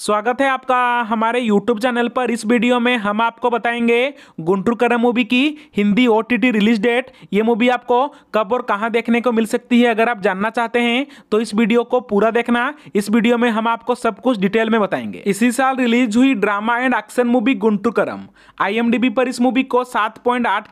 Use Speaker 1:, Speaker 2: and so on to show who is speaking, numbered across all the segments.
Speaker 1: स्वागत है आपका हमारे यूट्यूब चैनल पर इस वीडियो में हम आपको बताएंगे गुंटूर करम मूवी की हिंदी ओ रिलीज डेट ये मूवी आपको कब और कहाँ देखने को मिल सकती है अगर आप जानना चाहते हैं तो इस वीडियो को पूरा देखना इस वीडियो में हम आपको सब कुछ डिटेल में बताएंगे इसी साल रिलीज हुई drama and action movie Guntur Kaaram आई पर इस मूवी को सात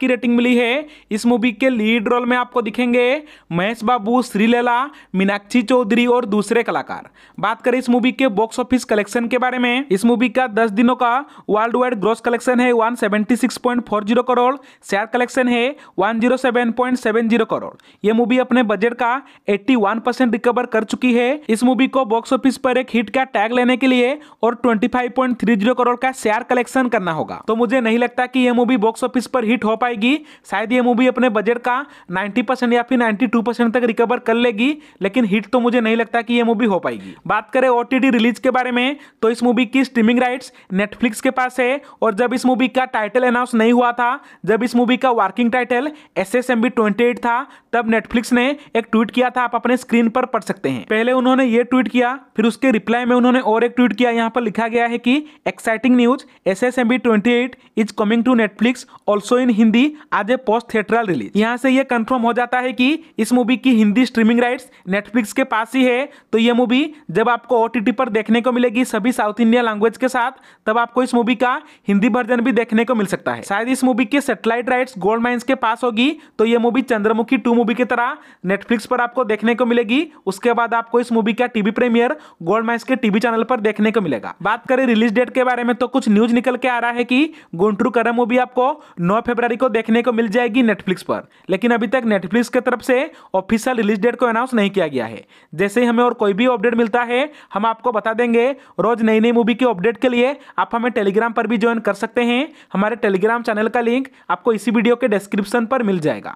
Speaker 1: की रेटिंग मिली है इस मूवी के लीड रोल में आपको दिखेंगे महेश बाबू श्रीलेला मीनाक्षी चौधरी और दूसरे कलाकार बात करें इस मूवी के बॉक्स ऑफिस कलेक्शन कलेक्शन के बारे में इस मूवी का दस दिनों का वर्ल्ड वाइड ग्रोस कलेक्शन है 176.40 करोड़ शेयर कलेक्शन है 107.70 करोड़ ये मूवी अपने बजट का 81 परसेंट रिकवर कर चुकी है इस मूवी को बॉक्स ऑफिस पर एक हिट का टैग लेने के लिए और ट्वेंटी करोड़ का शेयर कलेक्शन करना होगा तो मुझे नहीं लगता की यह मूवी बॉक्स ऑफिस पर हिट हो पाएगी शायद ये मूवी अपने बजट का नाइन्टी परसेंट या फिर नाइन्टी परसेंट तक रिकवर कर लेगी लेकिन हिट तो मुझे नहीं लगता कि यह मूवी हो पाएगी बात करें ओटीटी रिलीज के बारे में तो इस मूवी की स्ट्रीमिंग राइट्स नेटफ्लिक्स के पास है और जब इस मूवी का टाइटल अनाउंस नहीं हुआ था जब इस मूवी का working title S S M B twenty eight था तब नेटफ्लिक्स ने एक ट्वीट किया था आप अपने स्क्रीन पर पढ़ सकते हैं पहले उन्होंने ये ट्वीट किया फिर उसके रिप्लाई में उन्होंने और एक ट्वीट किया यहाँ पर लिखा गया है कि exciting news S S M B twenty eight is coming to Netflix also in Hindi आज ए पोस्ट थिएटरल रिलीज यहाँ से यह कन्फर्म हो जाता है कि इस मूवी की हिंदी स्ट्रीमिंग राइट्स नेटफ्लिक्स के पास ही है तो यह मूवी जब आपको ओ पर देखने को मिलेगी सभी साउथ इंडिया लैंग्वेज के साथ तब आपको इस मूवी का हिंदी वर्जन भी देखने को मिल सकता है शायद इस मूवी के सेटेलाइट राइट गोल्ड माइन्स के पास होगी तो ये मूवी चंद्रमुखी टू मूवी की तरह नेटफ्लिक्स पर आपको देखने को मिलेगी उसके बाद आपको इस मूवी का टीवी प्रीमियर गोल्ड माइन्स के टीवी चैनल पर देखने को मिलेगा बात करें रिलीज डेट के बारे में तो कुछ न्यूज निकल के आ रहा है कि गुंटरू करम मूवी आपको नौ फेब्रवरी को देखने को मिल जाएगी नेटफ्लिक्स पर लेकिन अभी तक नेटफ्लिक्स की तरफ से ऑफिशियल रिलीज डेट को अनाउंस नहीं किया गया है जैसे ही हमें और कोई भी अपडेट मिलता है हम आपको बता देंगे और रोज नई नई मूवी की अपडेट के लिए आप हमें टेलीग्राम पर भी ज्वाइन कर सकते हैं हमारे टेलीग्राम चैनल का लिंक आपको इसी वीडियो के डिस्क्रिप्शन पर मिल जाएगा